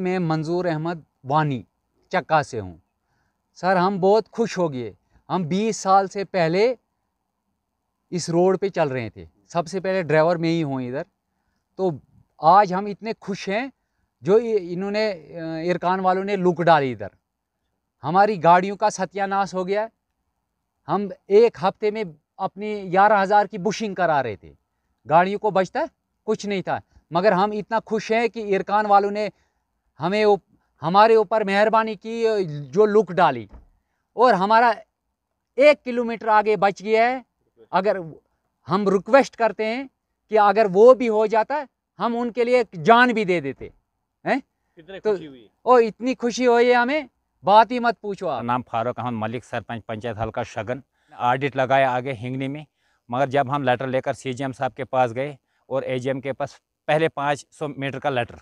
मैं मंजूर अहमद वानी चक्का से हूँ सर हम बहुत खुश हो गए हम 20 साल से पहले इस रोड पे चल रहे थे सबसे पहले ड्राइवर में ही हूँ इधर तो आज हम इतने खुश हैं जो इन्होंने इरकान वालों ने लुक डाली इधर हमारी गाड़ियों का सत्यानाश हो गया हम एक हफ्ते में अपनी ग्यारह हज़ार की बुशिंग करा रहे थे गाड़ियों को बचता कुछ नहीं था मगर हम इतना खुश हैं कि इरकान वालों ने हमें उप, हमारे ऊपर मेहरबानी की जो लुक डाली और हमारा एक किलोमीटर आगे बच गया है अगर हम रिक्वेस्ट करते हैं कि अगर वो भी हो जाता हम उनके लिए जान भी दे देते हैं तो ओ इतनी खुशी हुई है हमें बात ही मत पूछो आप नाम फारूक अहमद मलिक सरपंच पंचायत हल्का शगन ऑडिट लगाया आगे हिंगनी में मगर जब हम लेटर लेकर सीजीएम साहब के पास गए और एजीएम के पास पहले पाँच सौ मीटर का लेटर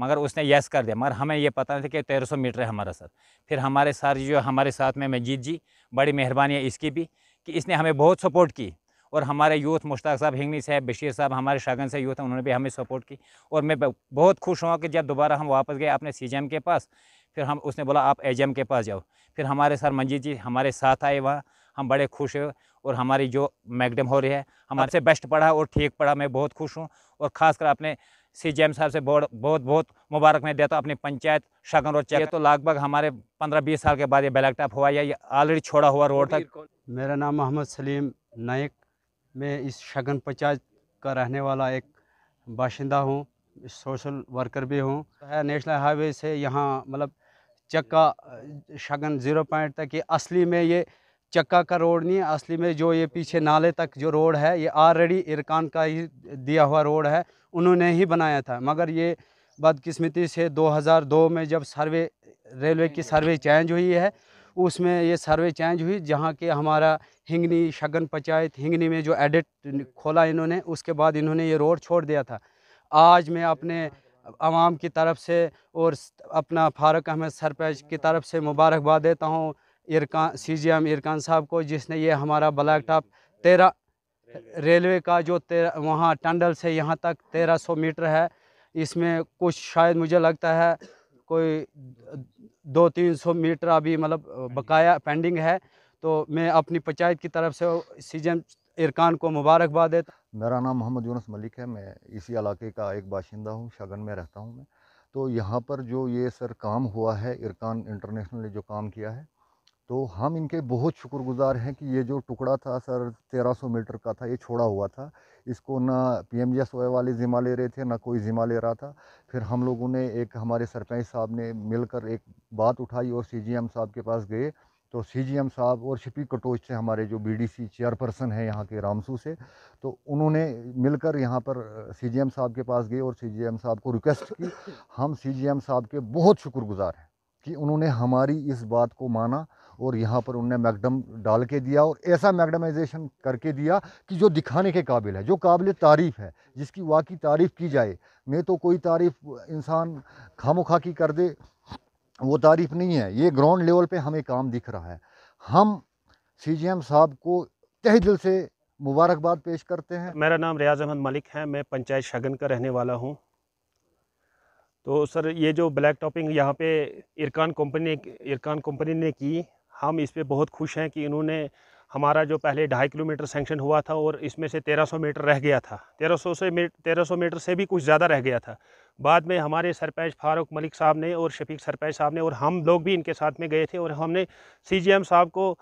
मगर उसने यस कर दिया मगर हमें यह पता नहीं था कि तेरह सौ मीटर है हमारा सर फिर हमारे सर जो हमारे साथ में मजीद जी बड़ी मेहरबानी है इसकी भी कि इसने हमें बहुत सपोर्ट की और हमारे यूथ मुश्ताक साहब हिंगनी साहब बशीर साहब हमारे शागन से यूथ हैं उन्होंने भी हमें सपोर्ट की और मैं बहुत खुश हुआ कि जब दोबारा हम वापस गए अपने सी के पास फिर हम उसने बोला आप ए के पास जाओ फिर हमारे सर मंजीत जी हमारे साथ आए वहाँ हम बड़े खुश हुए और हमारी जो मैगडम हो रही है हमारे से बेस्ट पढ़ा और ठीक पढ़ा मैं बहुत खुश हूँ और ख़ासकर अपने सी जी साहब से बहुत बहुत बहुत मुबारक मैं देता हूँ अपनी पंचायत शगन रोड चाहिए तो लगभग हमारे पंद्रह बीस साल के बाद ये ब्लैक हुआ या ऑलरेडी छोड़ा हुआ रोड था मेरा नाम मोहम्मद सलीम नायक मैं इस शगन पंचायत का रहने वाला एक बाशिंदा हूँ सोशल वर्कर भी हूँ तो नेशनल हाईवे से यहाँ मतलब चक्का शगन ज़ीरो पॉइंट तक ये असली में ये चक्का का रोड नहीं है असली में जो ये पीछे नाले तक जो रोड है ये ऑलरेडी इरकान का ही दिया हुआ रोड है उन्होंने ही बनाया था मगर ये बदकिस्मती से 2002 में जब सर्वे रेलवे की सर्वे चेंज हुई है उसमें ये सर्वे चेंज हुई जहाँ के हमारा हिंगनी शगन पंचायत हिंगनी में जो एडिट खोला इन्होंने उसके बाद इन्होंने ये रोड छोड़ दिया था आज मैं अपने आवाम की तरफ से और अपना फारुक अहमद सरपंच की तरफ से मुबारकबाद देता हूँ इरकान सी जी एम इरकान साहब को जिसने ये हमारा ब्लैक टॉप तेरह रेलवे का जो तेरह वहाँ टंडल से यहाँ तक तेरह सौ मीटर है इसमें कुछ शायद मुझे लगता है कोई दो तीन सौ मीटर अभी मतलब बकाया पेंडिंग है तो मैं अपनी पंचायत की तरफ से सी जी एम इरकान को मुबारकबाद देता मेरा नाम मोहम्मद यूनस मलिक है मैं इसी इलाके का एक बाशिंदा हूँ शगन में रहता हूँ मैं तो यहाँ पर जो ये सर काम हुआ है इरकान इंटरनेशनल ने जो काम किया है तो हम इनके बहुत शुक्रगुजार हैं कि ये जो टुकड़ा था सर 1300 मीटर का था ये छोड़ा हुआ था इसको ना पी एम वाले ज़िम्मा ले रहे थे ना कोई ज़िम्मा ले रहा था फिर हम लोगों ने एक हमारे सरपंच साहब ने मिलकर एक बात उठाई और सी साहब के पास गए तो सी साहब और शिपी कटोच से हमारे जो बी सी चेयरपर्सन हैं यहाँ के रामसू से तो उन्होंने मिलकर यहाँ पर सी साहब के पास गए और सी साहब को रिक्वेस्ट की हम सी साहब के बहुत शुक्रगुजार हैं कि उन्होंने हमारी इस बात को माना और यहाँ पर उनने मैगडम डाल के दिया और ऐसा मैगडमाइजेशन करके दिया कि जो दिखाने के काबिल है जो काबिल तारीफ़ है जिसकी वाकई तारीफ़ की जाए नहीं तो कोई तारीफ़ इंसान खामो खाकी कर दे वो तारीफ़ नहीं है ये ग्राउंड लेवल पे हमें काम दिख रहा है हम सी साहब को तह दिल से मुबारकबाद पेश करते हैं मेरा नाम रियाज अहमद मलिक है मैं पंचायत शगन का रहने वाला हूँ तो सर ये जो ब्लैक टॉपिंग यहाँ पे इरकान कंपनी इरकान कंपनी ने की हम इस पर बहुत खुश हैं कि इन्होंने हमारा जो पहले ढाई किलोमीटर सेंक्शन हुआ था और इसमें से 1300 मीटर रह गया था 1300 से तेरह सौ मीटर से भी कुछ ज़्यादा रह गया था बाद में हमारे सरपंच फारूक मलिक साहब ने और शफीक सरपंच साहब ने और हम लोग भी इनके साथ में गए थे और हमने सी साहब को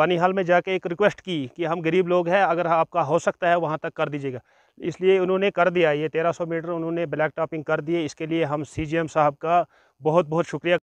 बनिहाल में जाके एक रिक्वेस्ट की कि हम गरीब लोग हैं अगर आपका हो सकता है वहाँ तक कर दीजिएगा इसलिए उन्होंने कर दिया ये 1300 मीटर उन्होंने ब्लैक टॉपिंग कर दिए इसके लिए हम सी साहब का बहुत बहुत शुक्रिया